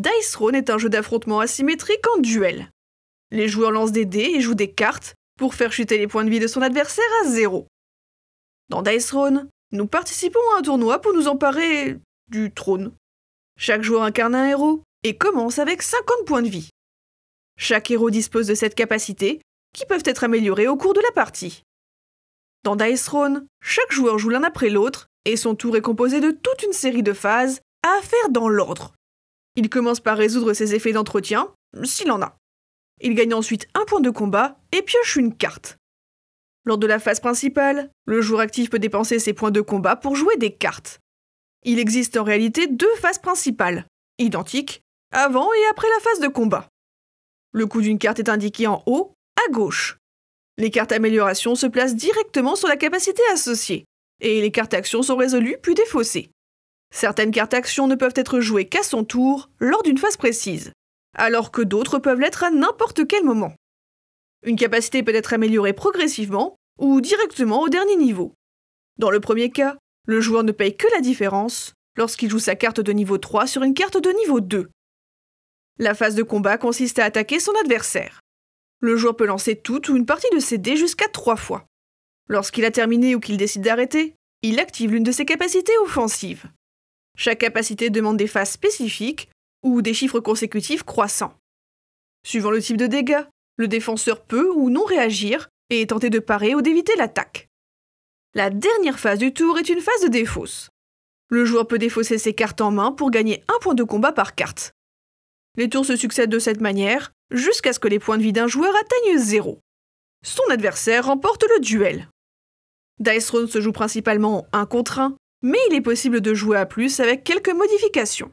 Dice Throne est un jeu d'affrontement asymétrique en duel. Les joueurs lancent des dés et jouent des cartes pour faire chuter les points de vie de son adversaire à zéro. Dans Dice Throne, nous participons à un tournoi pour nous emparer du trône. Chaque joueur incarne un héros et commence avec 50 points de vie. Chaque héros dispose de cette capacité, qui peuvent être améliorées au cours de la partie. Dans Dice Throne, chaque joueur joue l'un après l'autre, et son tour est composé de toute une série de phases à faire dans l'ordre. Il commence par résoudre ses effets d'entretien, s'il en a. Il gagne ensuite un point de combat et pioche une carte. Lors de la phase principale, le joueur actif peut dépenser ses points de combat pour jouer des cartes. Il existe en réalité deux phases principales, identiques, avant et après la phase de combat. Le coût d'une carte est indiqué en haut, à gauche. Les cartes amélioration se placent directement sur la capacité associée, et les cartes actions sont résolues puis défaussées. Certaines cartes actions ne peuvent être jouées qu'à son tour, lors d'une phase précise, alors que d'autres peuvent l'être à n'importe quel moment. Une capacité peut être améliorée progressivement ou directement au dernier niveau. Dans le premier cas, le joueur ne paye que la différence lorsqu'il joue sa carte de niveau 3 sur une carte de niveau 2. La phase de combat consiste à attaquer son adversaire. Le joueur peut lancer toute ou une partie de ses dés jusqu'à 3 fois. Lorsqu'il a terminé ou qu'il décide d'arrêter, il active l'une de ses capacités offensives. Chaque capacité demande des phases spécifiques ou des chiffres consécutifs croissants. Suivant le type de dégâts, le défenseur peut ou non réagir et tenter de parer ou d'éviter l'attaque. La dernière phase du tour est une phase de défausse. Le joueur peut défausser ses cartes en main pour gagner un point de combat par carte. Les tours se succèdent de cette manière jusqu'à ce que les points de vie d'un joueur atteignent zéro. Son adversaire remporte le duel. Dice Throne se joue principalement en 1 contre 1, mais il est possible de jouer à plus avec quelques modifications.